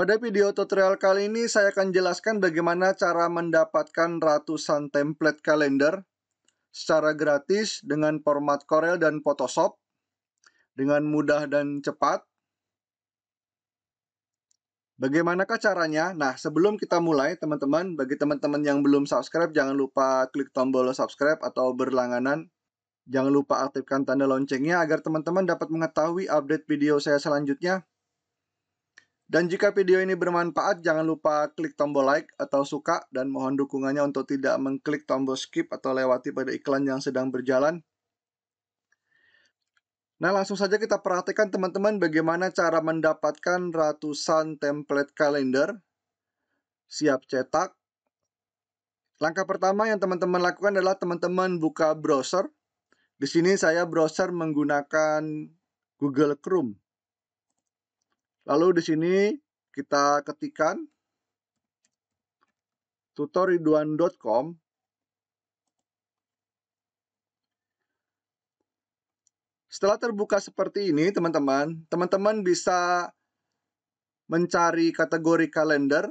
Pada video tutorial kali ini saya akan jelaskan bagaimana cara mendapatkan ratusan template kalender secara gratis dengan format Corel dan Photoshop dengan mudah dan cepat. Bagaimanakah caranya? Nah, sebelum kita mulai teman-teman, bagi teman-teman yang belum subscribe jangan lupa klik tombol subscribe atau berlangganan. Jangan lupa aktifkan tanda loncengnya agar teman-teman dapat mengetahui update video saya selanjutnya. Dan jika video ini bermanfaat, jangan lupa klik tombol like atau suka dan mohon dukungannya untuk tidak mengklik tombol skip atau lewati pada iklan yang sedang berjalan. Nah, langsung saja kita perhatikan teman-teman bagaimana cara mendapatkan ratusan template kalender siap cetak. Langkah pertama yang teman-teman lakukan adalah teman-teman buka browser. Di sini saya browser menggunakan Google Chrome. Lalu di sini kita ketikkan tutoriduan.com Setelah terbuka seperti ini, teman-teman, teman-teman bisa mencari kategori kalender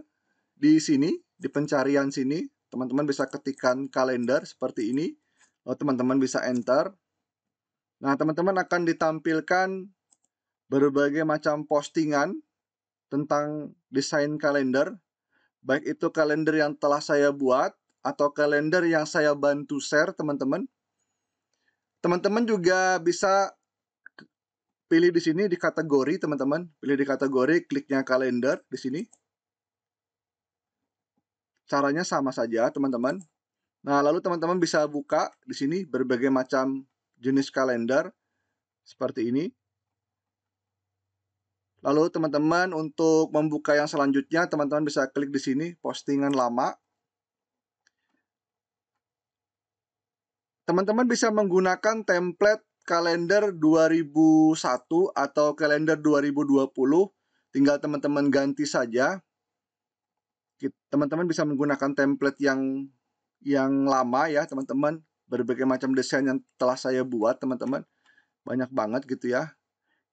di sini, di pencarian sini. Teman-teman bisa ketikkan kalender seperti ini. Lalu teman-teman bisa enter. Nah, teman-teman akan ditampilkan berbagai macam postingan tentang desain kalender, baik itu kalender yang telah saya buat atau kalender yang saya bantu share teman-teman. Teman-teman juga bisa pilih di sini di kategori teman-teman, pilih di kategori kliknya kalender di sini. Caranya sama saja teman-teman. Nah, lalu teman-teman bisa buka di sini berbagai macam jenis kalender seperti ini. Lalu teman-teman untuk membuka yang selanjutnya teman-teman bisa klik di sini postingan lama. Teman-teman bisa menggunakan template kalender 2001 atau kalender 2020. Tinggal teman-teman ganti saja. Teman-teman bisa menggunakan template yang yang lama ya teman-teman. Berbagai macam desain yang telah saya buat teman-teman. Banyak banget gitu ya.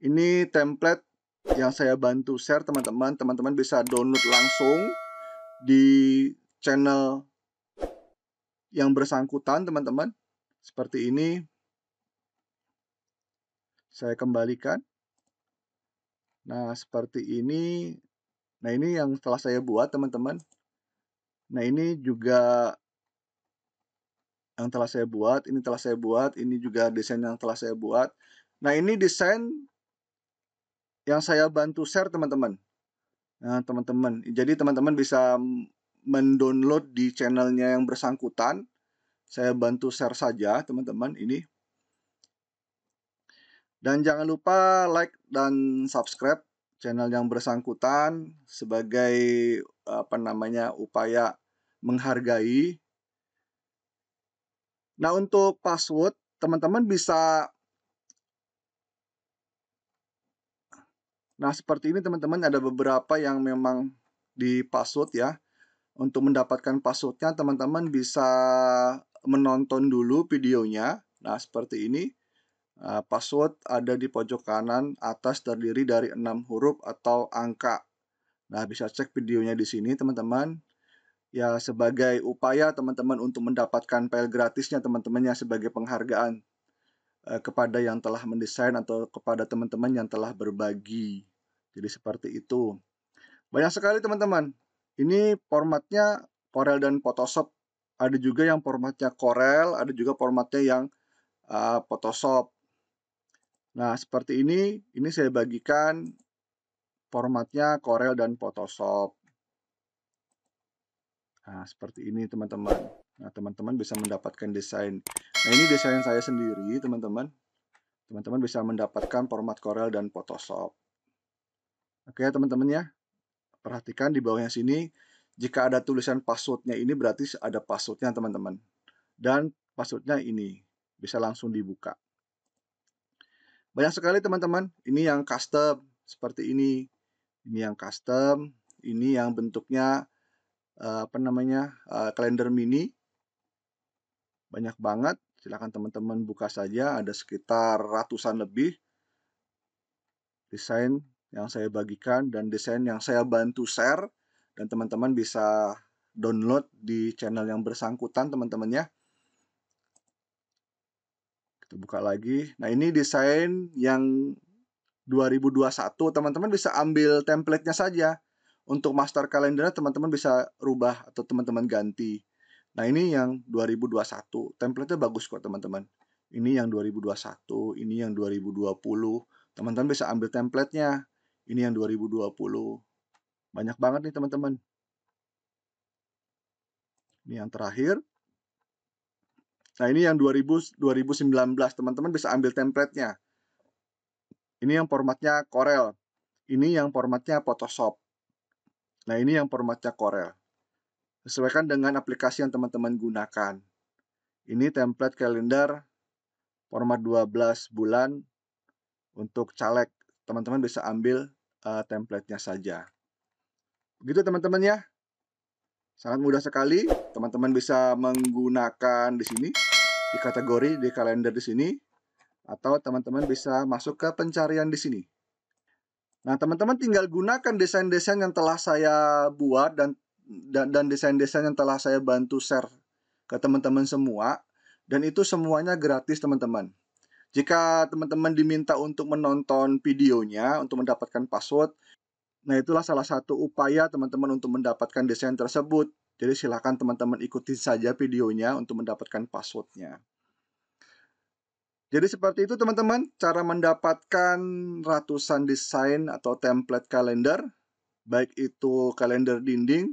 Ini template yang saya bantu share teman-teman teman-teman bisa download langsung di channel yang bersangkutan teman-teman seperti ini saya kembalikan nah seperti ini nah ini yang telah saya buat teman-teman nah ini juga yang telah saya buat ini telah saya buat ini juga desain yang telah saya buat nah ini desain yang saya bantu share teman-teman. Nah, teman-teman, jadi teman-teman bisa mendownload di channelnya yang bersangkutan. Saya bantu share saja, teman-teman. Ini dan jangan lupa like dan subscribe channel yang bersangkutan sebagai apa namanya upaya menghargai. Nah, untuk password, teman-teman bisa Nah, seperti ini teman-teman ada beberapa yang memang di password ya. Untuk mendapatkan passwordnya teman-teman bisa menonton dulu videonya. Nah, seperti ini. Eh, password ada di pojok kanan atas terdiri dari 6 huruf atau angka. Nah, bisa cek videonya di sini teman-teman. Ya, sebagai upaya teman-teman untuk mendapatkan file gratisnya teman-temannya sebagai penghargaan Eh, kepada yang telah mendesain atau kepada teman-teman yang telah berbagi. Jadi seperti itu. Banyak sekali teman-teman. Ini formatnya Corel dan Photoshop. Ada juga yang formatnya Corel, ada juga formatnya yang uh, Photoshop. Nah, seperti ini, ini saya bagikan formatnya Corel dan Photoshop. Nah, seperti ini teman-teman. Nah, teman-teman bisa mendapatkan desain. Nah, ini desain saya sendiri, teman-teman. Teman-teman bisa mendapatkan format Corel dan Photoshop. Oke, teman-teman ya. Perhatikan di bawahnya sini, jika ada tulisan passwordnya ini berarti ada passwordnya, teman-teman. Dan passwordnya ini, bisa langsung dibuka. Banyak sekali, teman-teman. Ini yang custom, seperti ini. Ini yang custom, ini yang bentuknya, eh, apa namanya, eh, kalender mini banyak banget silahkan teman-teman buka saja ada sekitar ratusan lebih desain yang saya bagikan dan desain yang saya bantu share dan teman-teman bisa download di channel yang bersangkutan teman-teman ya kita buka lagi nah ini desain yang 2021 teman-teman bisa ambil template nya saja untuk master kalendernya teman-teman bisa rubah atau teman-teman ganti Nah ini yang 2021, templatenya bagus kok teman-teman. Ini yang 2021, ini yang 2020. Teman-teman bisa ambil templatenya. Ini yang 2020. Banyak banget nih teman-teman. Ini yang terakhir. Nah ini yang 2000, 2019, teman-teman bisa ambil templatenya. Ini yang formatnya Corel. Ini yang formatnya Photoshop. Nah ini yang formatnya Corel. Sesuaikan dengan aplikasi yang teman-teman gunakan. Ini template kalender format 12 bulan untuk caleg. Teman-teman bisa ambil uh, template-nya saja. Begitu teman-teman ya. Sangat mudah sekali. Teman-teman bisa menggunakan di sini, di kategori, di kalender di sini. Atau teman-teman bisa masuk ke pencarian di sini. Nah, teman-teman tinggal gunakan desain-desain yang telah saya buat dan dan, desain-desain yang telah saya bantu share ke teman-teman semua dan itu semuanya gratis teman-teman. Jika teman-teman diminta untuk menonton videonya untuk mendapatkan password, nah itulah salah satu upaya teman-teman untuk mendapatkan desain tersebut. Jadi silahkan teman-teman ikuti saja videonya untuk mendapatkan passwordnya. Jadi seperti itu teman-teman, cara mendapatkan ratusan desain atau template kalender, baik itu kalender dinding,